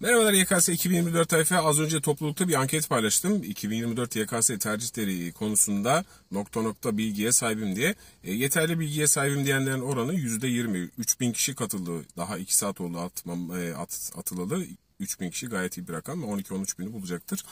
Merhabalar YKS 2024 tayfa. Az önce toplulukta bir anket paylaştım. 2024 YKS tercihleri konusunda nokta nokta bilgiye sahibim diye. E, yeterli bilgiye sahibim diyenlerin oranı %20. 3000 kişi katıldı. Daha 2 saat oldu atmam, e, at, atılalı. 3000 kişi gayet iyi bir rakam. 12-13 bini bulacaktır.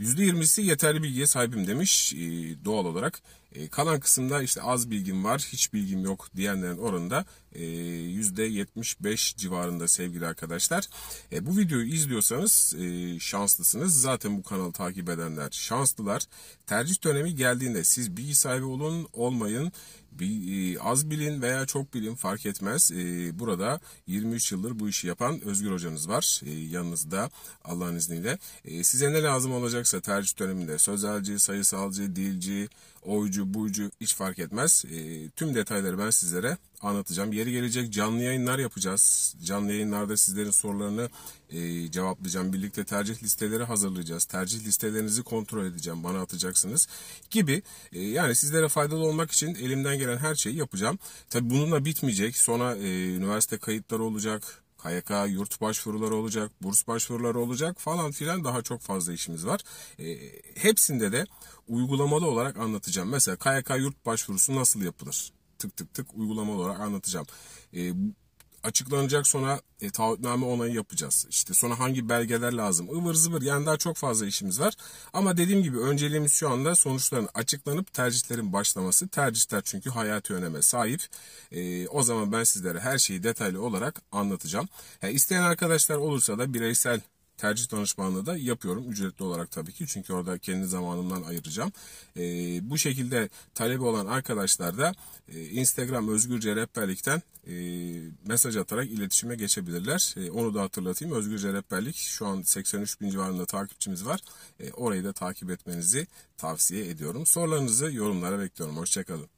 %20'si yeterli bilgiye sahibim demiş. E, doğal olarak e, kalan kısımda işte az bilgim var, hiç bilgim yok diyenlerin oranında e, %75 civarında sevgili arkadaşlar. E, bu videoyu izliyorsanız e, şanslısınız. Zaten bu kanalı takip edenler şanslılar. Tercih dönemi geldiğinde siz bilgi sahibi olun, olmayın. Bir, e, az bilin veya çok bilin fark etmez. E, burada 23 yıldır bu işi yapan Özgür hocanız var. E, yanınızda Allah'ın izniyle. E, size ne lazım olacaksa tercih döneminde sözelci, sayısalcı, dilci, oycu, Burcu, Burcu hiç fark etmez. E, tüm detayları ben sizlere anlatacağım. Yeri gelecek canlı yayınlar yapacağız. Canlı yayınlarda sizlerin sorularını e, cevaplayacağım. Birlikte tercih listeleri hazırlayacağız. Tercih listelerinizi kontrol edeceğim. Bana atacaksınız gibi. E, yani sizlere faydalı olmak için elimden gelen her şeyi yapacağım. Tabi bununla bitmeyecek. Sonra e, üniversite kayıtları olacak KYK yurt başvuruları olacak, burs başvuruları olacak falan filan daha çok fazla işimiz var. E, hepsinde de uygulamalı olarak anlatacağım. Mesela KYK yurt başvurusu nasıl yapılır? Tık tık tık uygulamalı olarak anlatacağım. E, açıklanacak sonra e, taahhütname onayı yapacağız. İşte sonra hangi belgeler lazım ıvır zıvır yani daha çok fazla işimiz var. Ama dediğim gibi önceliğimiz şu anda sonuçların açıklanıp tercihlerin başlaması. Tercihler çünkü hayati öneme sahip. E, o zaman ben sizlere her şeyi detaylı olarak anlatacağım. Yani e, isteyen arkadaşlar olursa da bireysel tercih danışmanlığı da yapıyorum. Ücretli olarak tabii ki çünkü orada kendi zamanımdan ayıracağım. E, bu şekilde talebi olan arkadaşlar da e, Instagram Özgürce Rehberlik'ten e, mesaj atarak iletişime geçebilirler. E, onu da hatırlatayım. Özgürce Rehberlik şu an 83 bin civarında takipçimiz var. E, orayı da takip etmenizi tavsiye ediyorum. Sorularınızı yorumlara bekliyorum. Hoşçakalın.